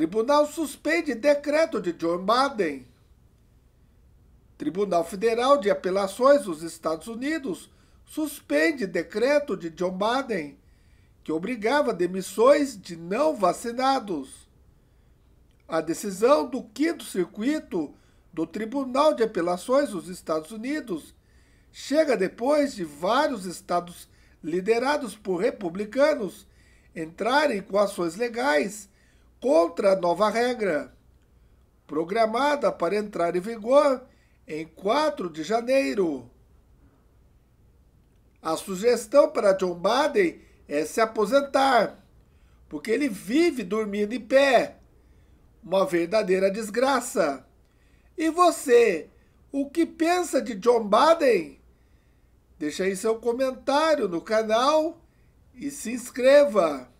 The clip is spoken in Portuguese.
Tribunal suspende decreto de John Biden. Tribunal Federal de Apelações dos Estados Unidos suspende decreto de John Biden que obrigava demissões de não vacinados. A decisão do quinto circuito do Tribunal de Apelações dos Estados Unidos chega depois de vários estados liderados por republicanos entrarem com ações legais contra a nova regra, programada para entrar em vigor em 4 de janeiro. A sugestão para John Biden é se aposentar, porque ele vive dormindo em pé. Uma verdadeira desgraça. E você, o que pensa de John Biden? Deixe aí seu comentário no canal e se inscreva.